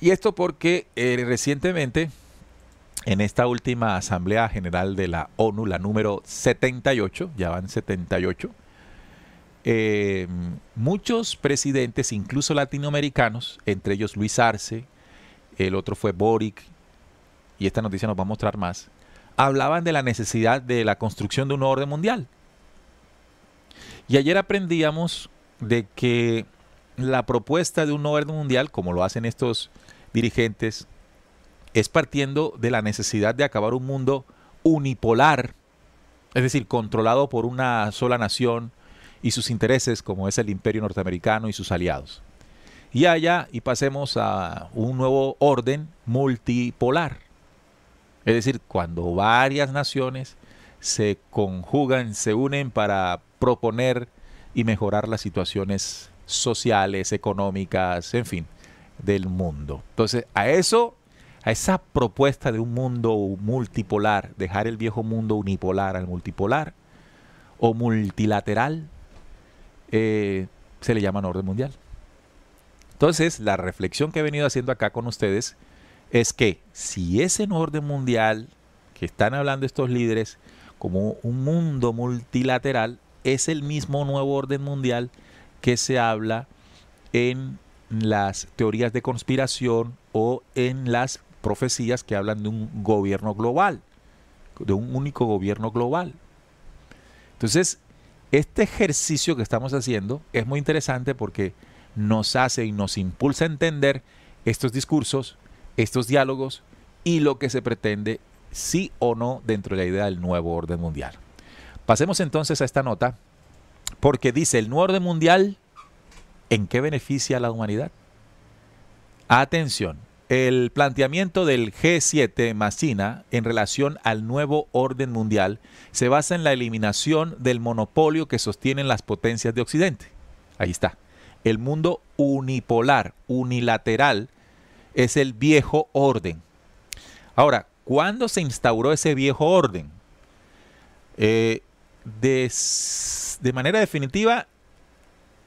Y esto porque eh, recientemente, en esta última Asamblea General de la ONU, la número 78, ya van 78, em, muchos presidentes, incluso latinoamericanos, entre ellos Luis Arce, el otro fue Boric, y esta noticia nos va a mostrar más, hablaban de la necesidad de la construcción de un orden mundial. Y ayer aprendíamos de que la propuesta de un orden mundial, como lo hacen estos dirigentes, es partiendo de la necesidad de acabar un mundo unipolar, es decir, controlado por una sola nación y sus intereses, como es el imperio norteamericano y sus aliados. Y allá, y pasemos a un nuevo orden multipolar, es decir, cuando varias naciones se conjugan, se unen para proponer y mejorar las situaciones sociales, económicas, en fin del mundo. Entonces, a eso, a esa propuesta de un mundo multipolar, dejar el viejo mundo unipolar al multipolar o multilateral, eh, se le llama orden mundial. Entonces, la reflexión que he venido haciendo acá con ustedes es que si ese orden mundial que están hablando estos líderes como un mundo multilateral es el mismo nuevo orden mundial que se habla en las teorías de conspiración o en las profecías que hablan de un gobierno global, de un único gobierno global. Entonces, este ejercicio que estamos haciendo es muy interesante porque nos hace y nos impulsa a entender estos discursos, estos diálogos y lo que se pretende sí o no dentro de la idea del nuevo orden mundial. Pasemos entonces a esta nota, porque dice, el nuevo orden mundial ¿en qué beneficia a la humanidad? Atención, el planteamiento del G7 macina en relación al nuevo orden mundial se basa en la eliminación del monopolio que sostienen las potencias de Occidente. Ahí está. El mundo unipolar, unilateral, es el viejo orden. Ahora, ¿cuándo se instauró ese viejo orden? Eh, de manera definitiva,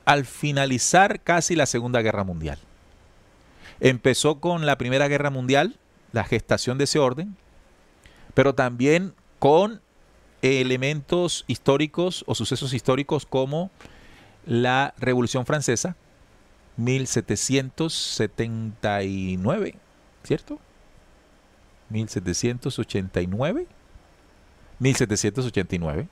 al finalizar casi la Segunda Guerra Mundial. Empezó con la Primera Guerra Mundial, la gestación de ese orden, pero también con elementos históricos o sucesos históricos como la Revolución Francesa, 1779, ¿cierto? 1789. 1789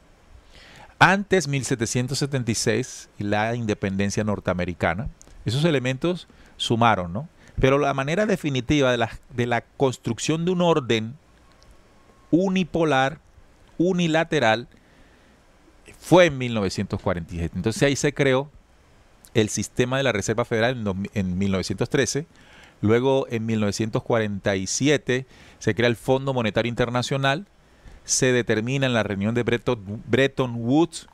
antes 1776 y la independencia norteamericana. Esos elementos sumaron, ¿no? Pero la manera definitiva de la, de la construcción de un orden unipolar, unilateral, fue en 1947. Entonces ahí se creó el sistema de la Reserva Federal en, en 1913. Luego en 1947 se crea el Fondo Monetario Internacional se determina en la reunión de Bretton, Woods,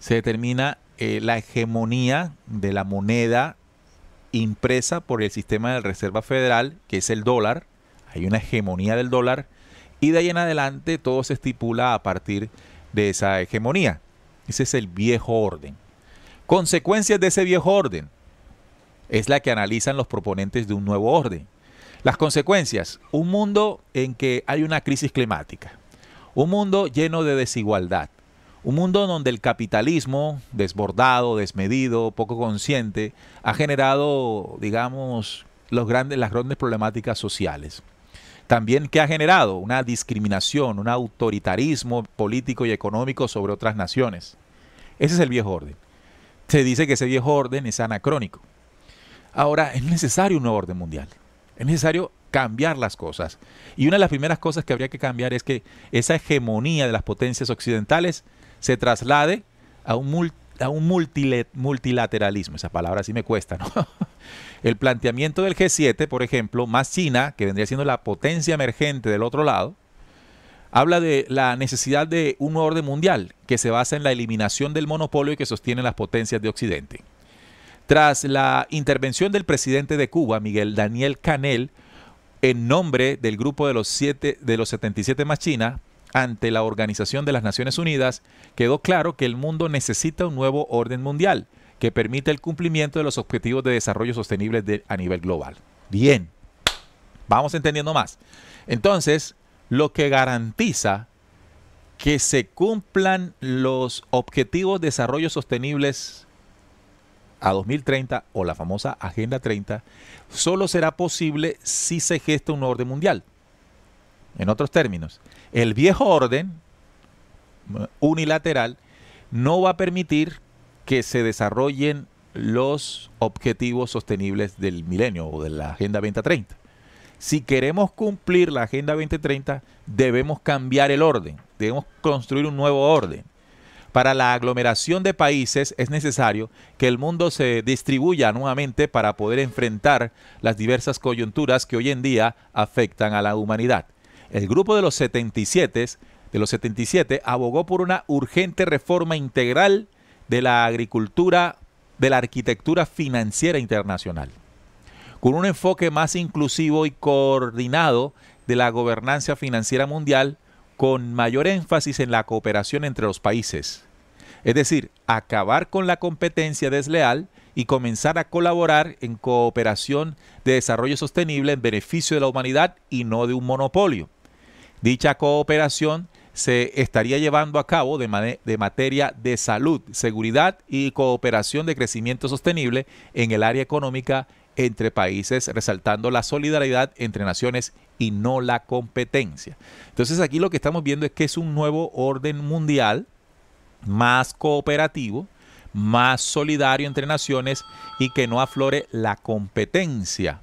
se determina eh, la hegemonía de la moneda impresa por el sistema de Reserva Federal, que es el dólar. Hay una hegemonía del dólar. Y de ahí en adelante todo se estipula a partir de esa hegemonía. Ese es el viejo orden. Consecuencias de ese viejo orden es la que analizan los proponentes de un nuevo orden. Las consecuencias, un mundo en que hay una crisis climática, un mundo lleno de desigualdad. Un mundo donde el capitalismo, desbordado, desmedido, poco consciente, ha generado, digamos, las grandes problemáticas sociales. También que ha generado una discriminación, un autoritarismo político y económico sobre otras naciones. Ese es el viejo orden. Se dice que ese viejo orden es anacrónico. Ahora, es necesario un nuevo orden mundial. Es necesario cambiar las cosas. Y una de las primeras cosas que habría que cambiar es que esa hegemonía de las potencias occidentales se traslade a un, a un multilateralismo. Esa palabra sí me cuesta, ¿no? El planteamiento del G7, por ejemplo, más China, que vendría siendo la potencia emergente del otro lado, habla de la necesidad de un orden mundial que se basa en la eliminación del monopolio que sostienen las potencias de Occidente. Tras la intervención del presidente de Cuba, Miguel Daniel Canel, en nombre del grupo de los, de los 77 más China ante la Organización de las Naciones Unidas, quedó claro que el mundo necesita un nuevo orden mundial que permita el cumplimiento de los objetivos de desarrollo sostenible a nivel global. Bien, vamos entendiendo más. Entonces, lo que garantiza que se cumplan los objetivos de desarrollo sostenibles a 2030 o la famosa Agenda 30 solo será posible si se gesta un orden mundial. En otros términos, el viejo orden mm, unilateral no va a permitir que se desarrollen los objetivos sostenibles del milenio o de la Agenda 2030. Si queremos cumplir la Agenda 2030, debemos cambiar el orden, debemos construir un nuevo orden. Para la aglomeración de países es necesario que el mundo se distribuya nuevamente para poder enfrentar las diversas coyunturas que hoy en día afectan a la humanidad. El grupo de los 77, de los 77 abogó por una urgente reforma integral de la agricultura, de la arquitectura financiera internacional, con un enfoque más inclusivo y coordinado de la gobernanza financiera mundial con mayor énfasis en la cooperación entre los países. Es decir, acabar con la competencia desleal y comenzar a colaborar en cooperación de desarrollo sostenible en beneficio de la humanidad y no de un monopolio. Dicha cooperación se estaría llevando a cabo de, materia de salud, seguridad y cooperación de crecimiento sostenible en el área económica entre países, resaltando la solidaridad entre naciones y no la competencia. Entonces aquí lo que estamos viendo es que es un nuevo orden mundial más cooperativo, más solidario entre naciones y que no aflore la competencia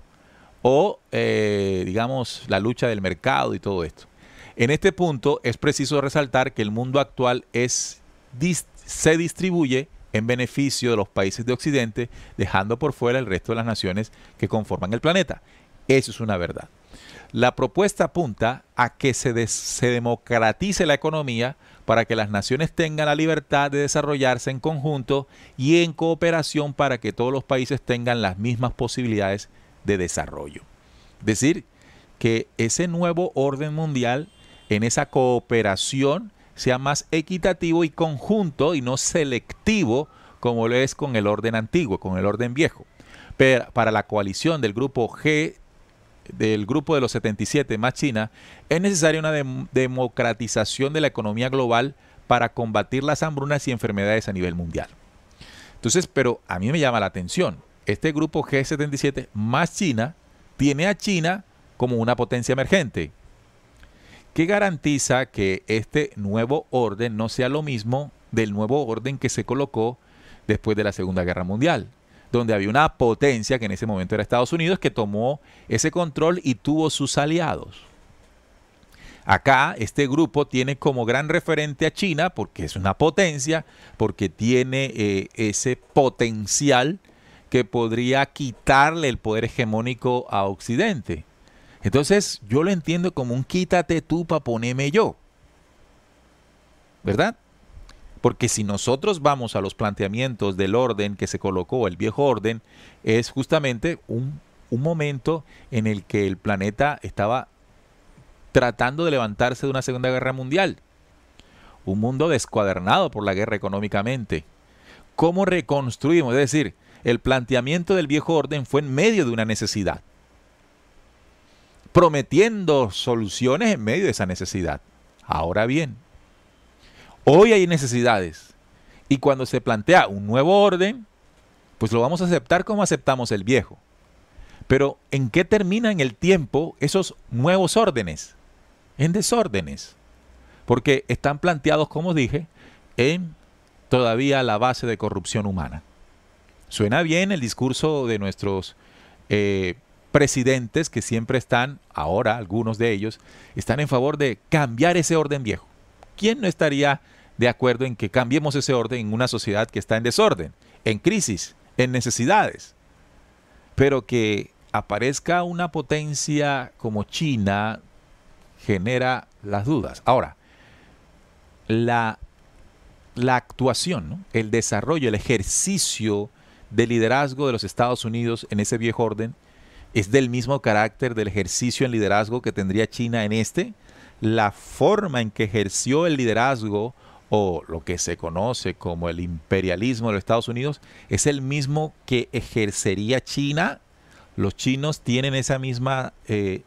o, eh, digamos, la lucha del mercado y todo esto. En este punto es preciso resaltar que el mundo actual se distribuye en beneficio de los países de Occidente, dejando por fuera el resto de las naciones que conforman el planeta. Eso es una verdad. La propuesta apunta a que se, se, democratice la economía para que las naciones tengan la libertad de desarrollarse en conjunto y en cooperación para que todos los países tengan las mismas posibilidades de desarrollo. Es decir, que ese nuevo orden mundial en esa cooperación sea más equitativo y conjunto y no selectivo como lo es con el orden antiguo, con el orden viejo. Pero para la coalición del grupo G, del grupo de los 77 más China, es necesaria una democratización de la economía global para combatir las hambrunas y enfermedades a nivel mundial. Entonces, pero a mí me llama la atención, este grupo G77 más China tiene a China como una potencia emergente ¿Qué garantiza que este nuevo orden no sea lo mismo del nuevo orden que se colocó después de la Segunda Guerra Mundial? Donde había una potencia que en ese momento era Estados Unidos que tomó ese control y tuvo sus aliados. Acá este grupo tiene como gran referente a China porque es una potencia, porque tiene eh, ese potencial que podría quitarle el poder hegemónico a Occidente. Entonces yo lo entiendo como un quítate tú para poneme yo. ¿Verdad? Porque si nosotros vamos a los planteamientos del orden que se colocó, el viejo orden, es justamente un, un momento en el que el planeta estaba tratando de levantarse de una Segunda Guerra Mundial. Un mundo descuadernado por la guerra económicamente. ¿Cómo reconstruimos? Es decir, el planteamiento del viejo orden fue en medio de una necesidad prometiendo soluciones en medio de esa necesidad. Ahora bien, hoy hay necesidades y cuando se plantea un nuevo orden, pues lo vamos a aceptar como aceptamos el viejo. Pero ¿en qué terminan el tiempo esos nuevos órdenes? En desórdenes. Porque están planteados, como dije, en todavía la base de corrupción humana. Suena bien el discurso de nuestros eh, presidentes que siempre están, ahora algunos de ellos, están en favor de cambiar ese orden viejo. ¿Quién no estaría de acuerdo en que cambiemos ese orden en una sociedad que está en desorden, en crisis, en necesidades? Pero que aparezca una potencia como China genera las dudas. Ahora, la, actuación, el desarrollo, el ejercicio de liderazgo de los Estados Unidos en ese viejo orden es del mismo carácter del ejercicio en liderazgo que tendría China en este. La forma en que ejerció el liderazgo o lo que se conoce como el imperialismo de los Estados Unidos es el mismo que ejercería China. Los chinos tienen esa misma eh,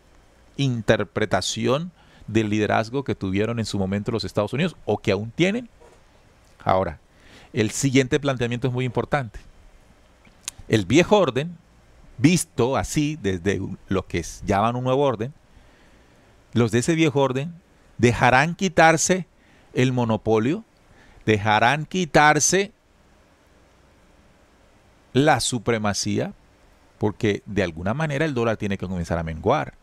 interpretación del liderazgo que tuvieron en su momento los Estados Unidos o que aún tienen. Ahora, el siguiente planteamiento es muy importante. El viejo orden visto así desde lo que llaman un nuevo orden, los de ese viejo orden dejarán quitarse el monopolio, dejarán quitarse la supremacía, porque de alguna manera el dólar tiene que comenzar a menguar.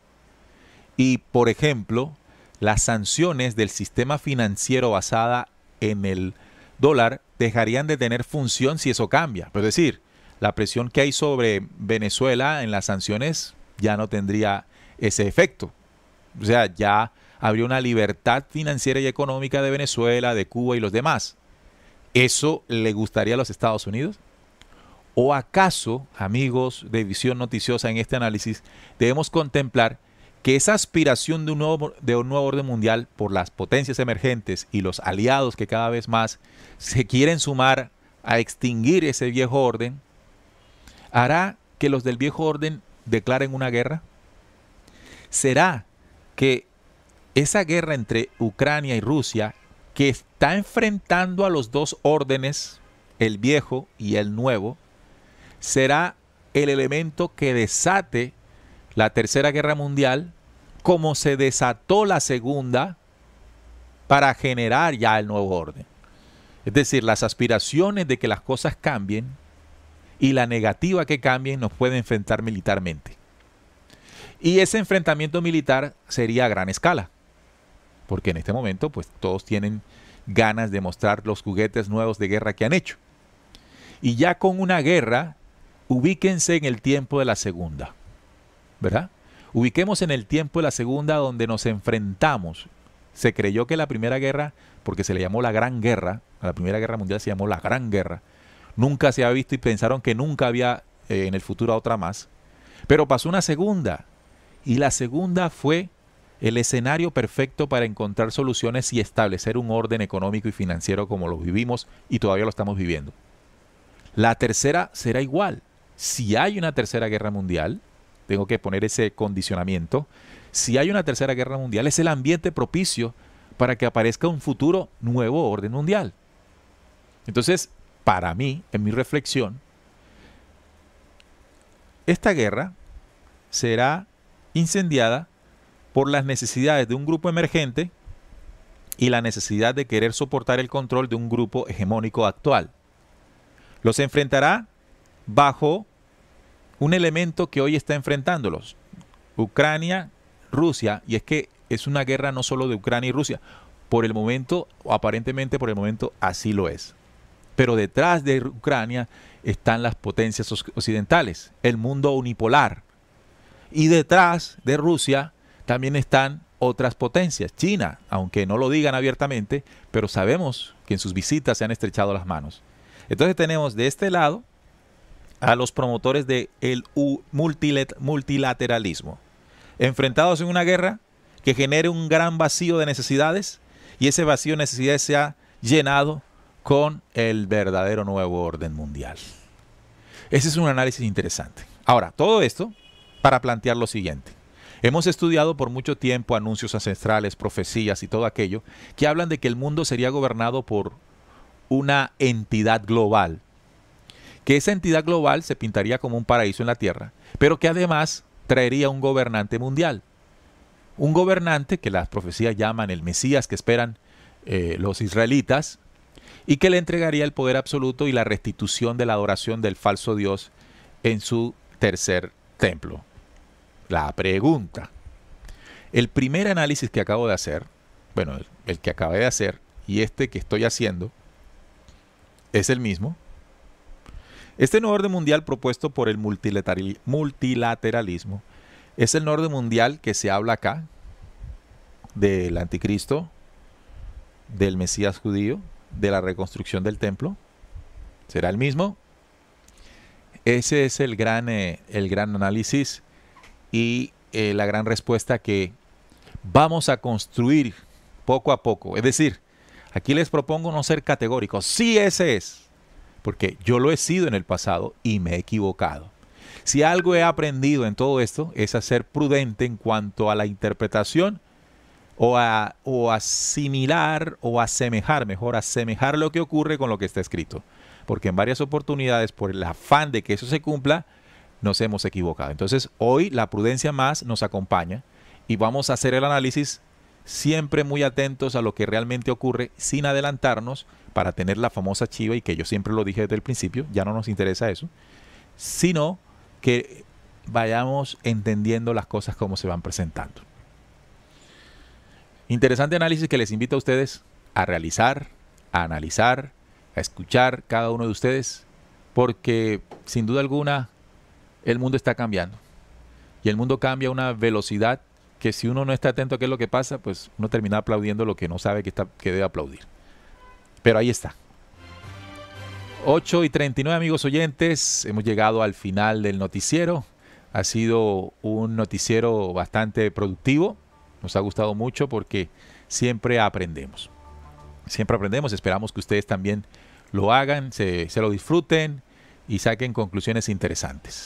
Y, por ejemplo, las sanciones del sistema financiero basada en el dólar dejarían de tener función si eso cambia. es decir, la presión que hay sobre Venezuela en las sanciones ya no tendría ese efecto. O sea, ya habría una libertad financiera y económica de Venezuela, de Cuba y los demás. ¿Eso le gustaría a los Estados Unidos? ¿O acaso, amigos de Visión Noticiosa en este análisis, debemos contemplar que esa aspiración de un, nuevo, de un nuevo orden mundial por las potencias emergentes y los aliados que cada vez más se quieren sumar a extinguir ese viejo orden, hará que los del viejo orden declaren una guerra? ¿Será que esa guerra entre Ucrania y Rusia, que está enfrentando a los dos órdenes, el viejo y el nuevo, será el elemento que desate la Tercera Guerra Mundial, como se desató la Segunda, para generar ya el nuevo orden? Es decir, las aspiraciones de que las cosas cambien y la negativa que cambien nos puede enfrentar militarmente. Y ese enfrentamiento militar sería a gran escala, porque en este momento pues todos tienen ganas de mostrar los juguetes nuevos de guerra que han hecho. Y ya con una guerra, ubíquense en el tiempo de la segunda, ¿verdad? Ubiquemos en el tiempo de la segunda donde nos enfrentamos. Se creyó que la primera guerra, porque se le llamó la Gran Guerra, a la Primera Guerra Mundial se llamó la Gran Guerra, nunca se ha visto y pensaron que nunca había eh, en el futuro otra más. Pero pasó una segunda y la segunda fue el escenario perfecto para encontrar soluciones y establecer un orden económico y financiero como lo vivimos y todavía lo estamos viviendo. La tercera será igual. Si hay una tercera guerra mundial, tengo que poner ese condicionamiento, si hay una tercera guerra mundial es el ambiente propicio para que aparezca un futuro nuevo orden mundial. Entonces, para mí, en mi reflexión, esta guerra será incendiada por las necesidades de un grupo emergente y la necesidad de querer soportar el control de un grupo hegemónico actual. Los enfrentará bajo un elemento que hoy está enfrentándolos, Ucrania, Rusia, y es que es una guerra no solo de Ucrania y Rusia, por el momento, o aparentemente por el momento así lo es. Pero detrás de Ucrania están las potencias occidentales, el mundo unipolar. Y detrás de Rusia también están otras potencias. China, aunque no lo digan abiertamente, pero sabemos que en sus visitas se han estrechado las manos. Entonces tenemos de este lado a los promotores del multilateralismo, enfrentados en una guerra que genere un gran vacío de necesidades y ese vacío de necesidades se ha llenado con el verdadero nuevo orden mundial. Ese es un análisis interesante. Ahora, todo esto para plantear lo siguiente. Hemos estudiado por mucho tiempo anuncios ancestrales, profecías y todo aquello que hablan de que el mundo sería gobernado por una entidad global, que esa entidad global se pintaría como un paraíso en la tierra, pero que además traería un gobernante mundial, un gobernante que las profecías llaman el Mesías que esperan eh, los israelitas, y que le entregaría el poder absoluto y la restitución de la adoración del falso Dios en su tercer templo. La pregunta. El primer análisis que acabo de hacer, bueno, el, que acabé de hacer y este que estoy haciendo, es el mismo. Este nuevo orden mundial propuesto por el multilateralismo es el orden mundial que se habla acá del anticristo, del Mesías judío, de la reconstrucción del templo. ¿Será el mismo? Ese es el gran, eh, el gran análisis y eh, la gran respuesta que vamos a construir poco a poco. Es decir, aquí les propongo no ser categóricos. Sí, ese es. Porque yo lo he sido en el pasado y me he equivocado. Si algo he aprendido en todo esto es a ser prudente en cuanto a la interpretación o a o asimilar o asemejar, mejor asemejar lo que ocurre con lo que está escrito. Porque en varias oportunidades, por el afán de que eso se cumpla, nos hemos equivocado. Entonces, hoy la prudencia más nos acompaña y vamos a hacer el análisis siempre muy atentos a lo que realmente ocurre sin adelantarnos para tener la famosa chiva y que yo siempre lo dije desde el principio, ya no nos interesa eso, sino que vayamos entendiendo las cosas como se van presentando. Interesante análisis que les invito a ustedes a realizar, a analizar, a escuchar cada uno de ustedes, porque sin duda alguna el mundo está cambiando. Y el mundo cambia a una velocidad que si uno no está atento a qué es lo que pasa, pues uno termina aplaudiendo lo que no sabe que, debe aplaudir. Pero ahí está. 8 y 39 amigos oyentes, hemos llegado al final del noticiero. Ha sido un noticiero bastante productivo nos ha gustado mucho porque siempre aprendemos. Siempre aprendemos, esperamos que ustedes también lo hagan, se, lo disfruten y saquen conclusiones interesantes.